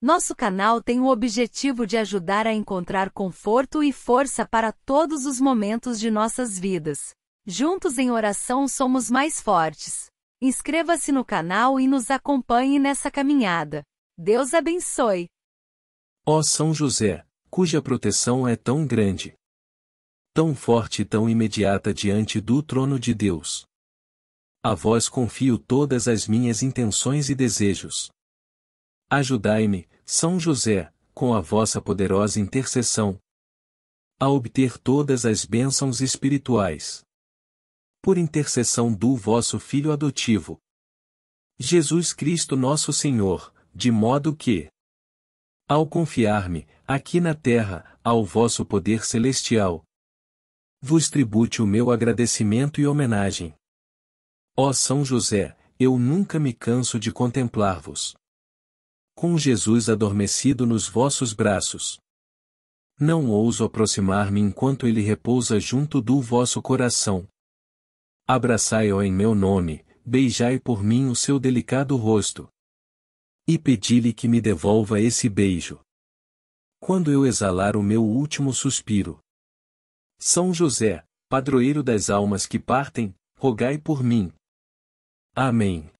Nosso canal tem o objetivo de ajudar a encontrar conforto e força para todos os momentos de nossas vidas. Juntos em oração somos mais fortes. Inscreva-se no canal e nos acompanhe nessa caminhada. Deus abençoe. Ó São José, cuja proteção é tão grande, tão forte e tão imediata diante do trono de Deus. A vós confio todas as minhas intenções e desejos. Ajudai-me, São José, com a vossa poderosa intercessão, a obter todas as bênçãos espirituais. Por intercessão do vosso Filho adotivo, Jesus Cristo nosso Senhor, de modo que, ao confiar-me, aqui na terra, ao vosso poder celestial, vos tribute o meu agradecimento e homenagem. Ó São José, eu nunca me canso de contemplar-vos com Jesus adormecido nos vossos braços. Não ouso aproximar-me enquanto ele repousa junto do vosso coração. Abraçai-o em meu nome, beijai por mim o seu delicado rosto. E pedi-lhe que me devolva esse beijo. Quando eu exalar o meu último suspiro. São José, padroeiro das almas que partem, rogai por mim. Amém.